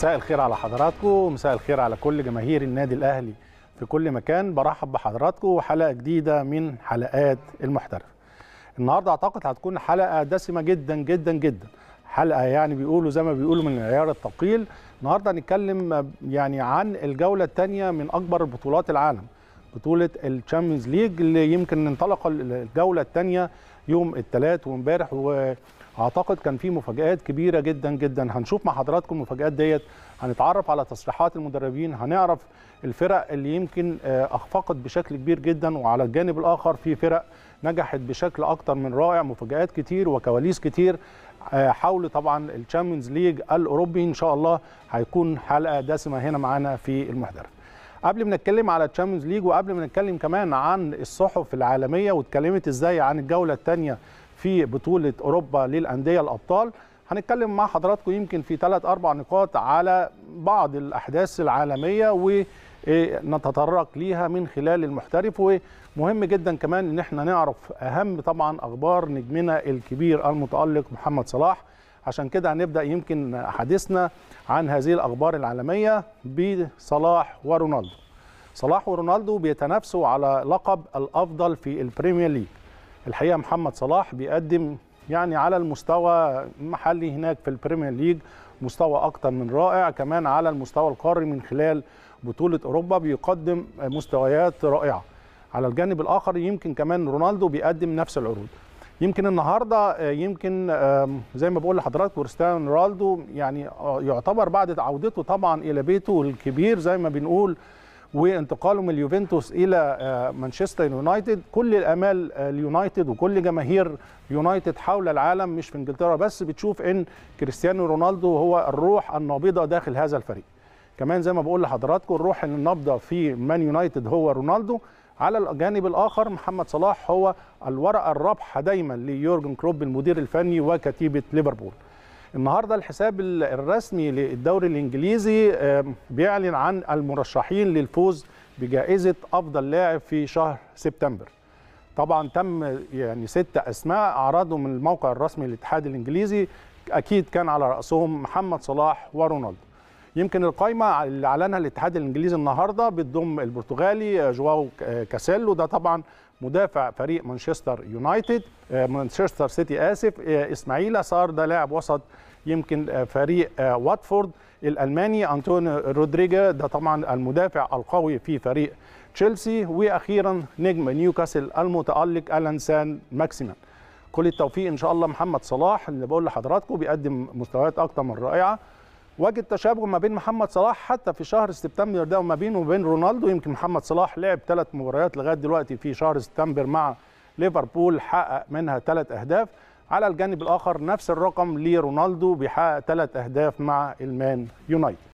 مساء الخير على حضراتكم ومساء الخير على كل جماهير النادي الأهلي في كل مكان برحب بحضراتكم وحلقة جديدة من حلقات المحترف النهاردة أعتقد هتكون حلقة دسمة جدا جدا جدا حلقة يعني بيقولوا زي ما بيقولوا من العيار الثقيل النهاردة هنتكلم يعني عن الجولة الثانية من أكبر بطولات العالم بطولة الشامبيونز ليج اللي يمكن انطلق الجولة الثانية يوم الثلاث وامبارح و اعتقد كان في مفاجات كبيره جدا جدا هنشوف مع حضراتكم المفاجات ديت هنتعرف على تصريحات المدربين هنعرف الفرق اللي يمكن آه، اخفقت بشكل كبير جدا وعلى الجانب الاخر في فرق نجحت بشكل اكتر من رائع مفاجات كتير وكواليس كتير آه، حول طبعا الشامبيونز ليج الاوروبي ان شاء الله هيكون حلقه دسمه هنا معانا في المحترف قبل ما نتكلم على الشامبيونز ليج وقبل ما نتكلم كمان عن الصحف العالميه واتكلمت ازاي عن الجوله الثانيه في بطوله اوروبا للانديه الابطال هنتكلم مع حضراتكم يمكن في ثلاث اربع نقاط على بعض الاحداث العالميه ونتطرق ليها من خلال المحترف ومهم جدا كمان ان احنا نعرف اهم طبعا اخبار نجمنا الكبير المتالق محمد صلاح عشان كده هنبدا يمكن حديثنا عن هذه الاخبار العالميه بصلاح ورونالدو صلاح ورونالدو بيتنافسوا على لقب الافضل في البريمير ليج الحقيقه محمد صلاح بيقدم يعني على المستوى المحلي هناك في البريمير ليج مستوى اكتر من رائع كمان على المستوى القاري من خلال بطوله اوروبا بيقدم مستويات رائعه على الجانب الاخر يمكن كمان رونالدو بيقدم نفس العروض يمكن النهارده آه، يمكن زي ما بقول لحضراتكم كريستيانو رونالدو يعني آه، يعتبر بعد عودته طبعا الى بيته الكبير زي ما بنقول وانتقاله من اليوفنتوس الى آه، مانشستر يونايتد كل الامال آه، اليونايتد وكل جماهير يونايتد حول العالم مش في انجلترا بس بتشوف ان كريستيانو رونالدو هو الروح النابضه داخل هذا الفريق كمان زي ما بقول لحضراتكم الروح النابضه في مان يونايتد هو رونالدو على الجانب الاخر محمد صلاح هو الورقه الرابحه دايما ليورجن كلوب المدير الفني وكتيبه ليفربول النهارده الحساب الرسمي للدوري الانجليزي بيعلن عن المرشحين للفوز بجائزه افضل لاعب في شهر سبتمبر طبعا تم يعني ست اسماء اعرضهم من الموقع الرسمي للاتحاد الانجليزي اكيد كان على راسهم محمد صلاح ورونالدو يمكن القايمه اللي اعلنها الاتحاد الانجليزي النهارده بتضم البرتغالي آه، جواو آه، كاسيلو ده طبعا مدافع فريق مانشستر يونايتد آه، مانشستر سيتي اسف اسماعيل صار ده لاعب وسط يمكن فريق واتفورد الالماني انطونيو رودريجا ده طبعا المدافع القوي في فريق تشيلسي واخيرا نجم نيوكاسل المتالق الان سان ماكسيمان كل التوفيق ان شاء الله محمد صلاح اللي بقول لحضراتكم بيقدم مستويات اكتر من رائعه وجد تشابه ما بين محمد صلاح حتى في شهر سبتمبر ده وما بينه وبين رونالدو يمكن محمد صلاح لعب ثلاث مباريات لغايه دلوقتي في شهر سبتمبر مع ليفربول حقق منها ثلاث اهداف على الجانب الاخر نفس الرقم لرونالدو بيحقق ثلاث اهداف مع المان يونايتد